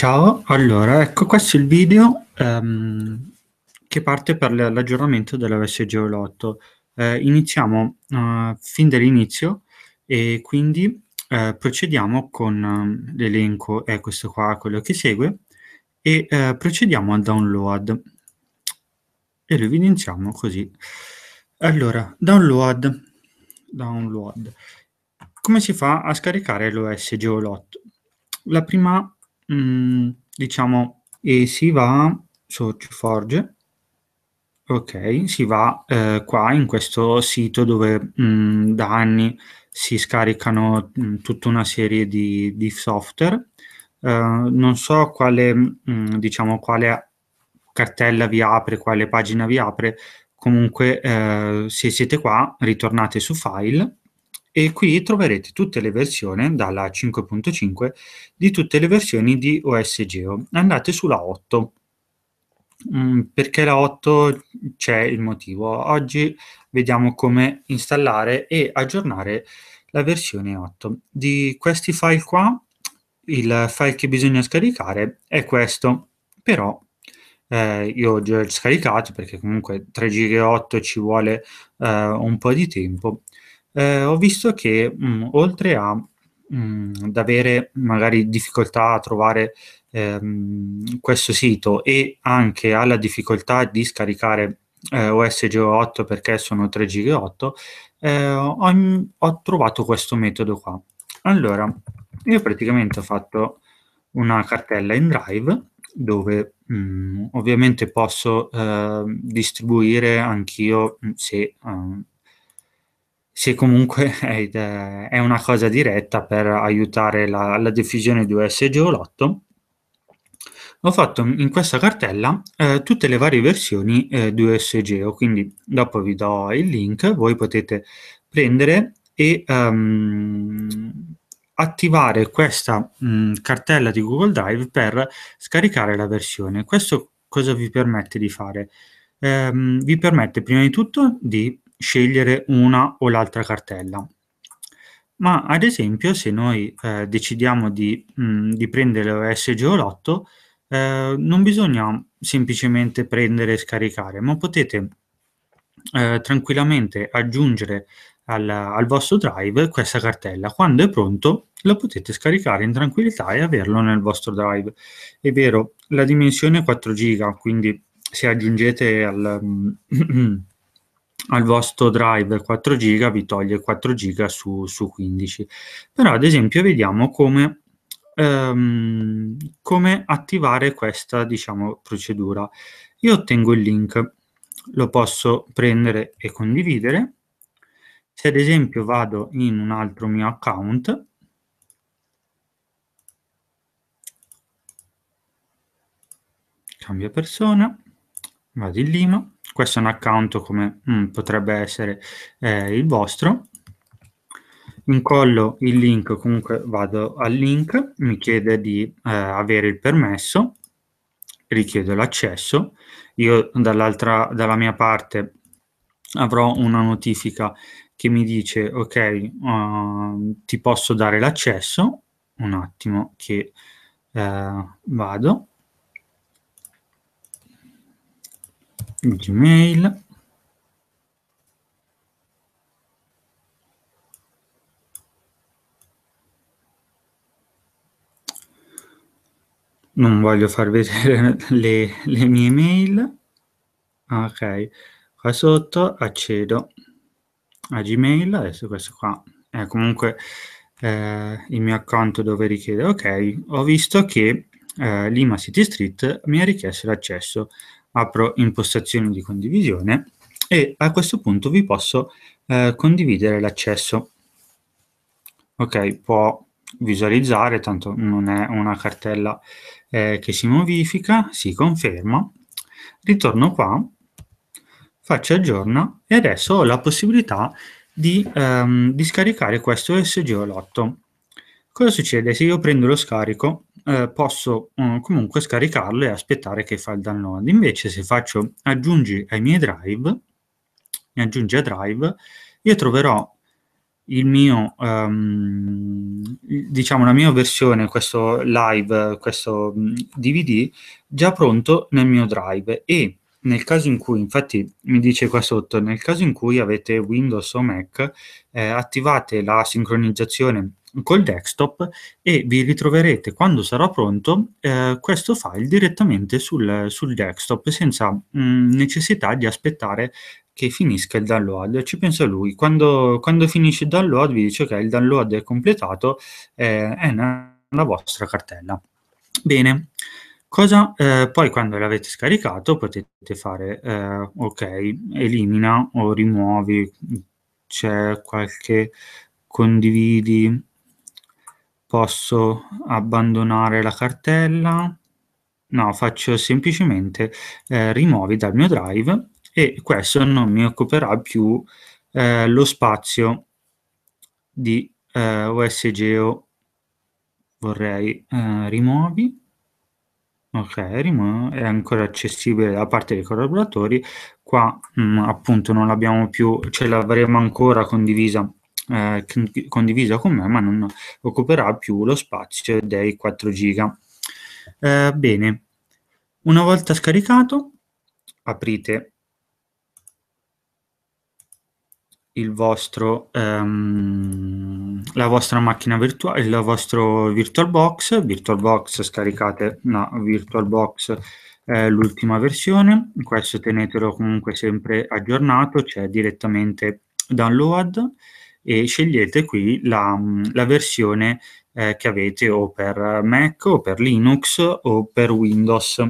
Ciao, allora ecco questo è il video ehm, che parte per l'aggiornamento dell'OS Geolotto. Eh, iniziamo eh, fin dall'inizio e quindi eh, procediamo con ehm, l'elenco, è eh, questo qua quello che segue, e eh, procediamo al download e lo evidenziamo così. Allora, download, download. Come si fa a scaricare l'OS Geolotto? La prima mh, mm, diciamo, e si va su Forge. Ok, si va eh, qua in questo sito dove mh, mm, da anni si scaricano mh, mm, tutta una serie di, di software. Eh, non so quale, mh, diciamo, quale cartella vi apre, quale pagina vi apre, comunque eh, se siete qua ritornate su file e qui troverete tutte le versioni, dalla 5.5, di tutte le versioni di OS Geo. Andate sulla 8. Mm, perché la 8 c'è il motivo. Oggi vediamo come installare e aggiornare la versione 8. Di questi file qua, il file che bisogna scaricare è questo, però eh, io ho già scaricato perché comunque 3 giga 8 ci vuole eh, un po' di tempo eh, ho visto che mh, mm, oltre a mh, mm, avere magari difficoltà a trovare ehm, questo sito e anche alla difficoltà di scaricare eh, OSGO8 perché sono 3 GB 8, eh, ho, ho, trovato questo metodo qua. Allora, io praticamente ho fatto una cartella in Drive dove mh, mm, ovviamente posso eh, distribuire anch'io se ehm, sì, comunque è, è una cosa diretta per aiutare la, la diffusione di OS Geolotto. Ho fatto in questa cartella eh, tutte le varie versioni eh, di OS Geo, oh, quindi dopo vi do il link, voi potete prendere e um, attivare questa mh, mm, cartella di Google Drive per scaricare la versione. Questo cosa vi permette di fare? Um, vi permette prima di tutto di scegliere una o l'altra cartella. Ma ad esempio se noi eh, decidiamo di, mh, mm, di prendere OS Geolotto, eh, non bisogna semplicemente prendere e scaricare, ma potete eh, tranquillamente aggiungere al, al, vostro drive questa cartella. Quando è pronto la potete scaricare in tranquillità e averlo nel vostro drive. È vero, la dimensione è 4 giga, quindi se aggiungete al... al vostro drive 4 giga vi toglie 4 giga su, su 15 però ad esempio vediamo come, ehm, come attivare questa diciamo, procedura io ottengo il link lo posso prendere e condividere se ad esempio vado in un altro mio account cambia persona vado in Lima, questo è un account come mm, potrebbe essere eh, il vostro, incollo il link, comunque vado al link, mi chiede di eh, avere il permesso, richiedo l'accesso, io dall'altra, dalla mia parte avrò una notifica che mi dice ok, uh, ti posso dare l'accesso, un attimo che uh, vado, Gmail. Non voglio far vedere le, le mie mail. Ok, qua sotto accedo a Gmail. Adesso questo qua è comunque eh, il mio account dove richiede. Ok, ho visto che eh, Lima City Street mi ha richiesto l'accesso apro impostazioni di condivisione e a questo punto vi posso eh, condividere l'accesso. Ok, può visualizzare, tanto non è una cartella eh, che si modifica, si conferma. Ritorno qua, faccio aggiorna e adesso ho la possibilità di, ehm, di scaricare questo SGO lotto. Cosa succede? Se io prendo lo scarico, eh, posso eh, comunque scaricarlo e aspettare che fa il download. Invece se faccio aggiungi ai miei drive, mi aggiungi a drive, io troverò il mio, um, diciamo, la mia versione, questo live, questo DVD, mm, già pronto nel mio drive e nel caso in cui, infatti mi dice qua sotto, nel caso in cui avete Windows o Mac, eh, attivate la sincronizzazione col desktop e vi ritroverete quando sarà pronto eh, questo file direttamente sul, sul desktop senza mh, mm, necessità di aspettare che finisca il download. Ci pensa lui, quando, quando finisce il download vi dice che okay, il download è completato, eh, è nella vostra cartella. Bene, Cosa, eh, poi quando l'avete scaricato potete fare eh, ok, elimina o rimuovi, c'è qualche condividi, posso abbandonare la cartella, no, faccio semplicemente eh, rimuovi dal mio drive e questo non mi occuperà più eh, lo spazio di eh, OSGeo. Vorrei eh, rimuovi. Ok, rimu è ancora accessibile da parte dei collaboratori. Qua mh, mm, appunto non l'abbiamo più, ce l'avremo ancora condivisa eh, condivisa con me, ma non occuperà più lo spazio dei 4 giga. Eh, bene, una volta scaricato, aprite vostro, ehm, la vostra macchina virtuale, il vostro VirtualBox. VirtualBox scaricate la no, VirtualBox l'ultima versione. Questo tenetelo comunque sempre aggiornato, c'è cioè direttamente download e scegliete qui la, la versione eh, che avete o per Mac o per Linux o per Windows.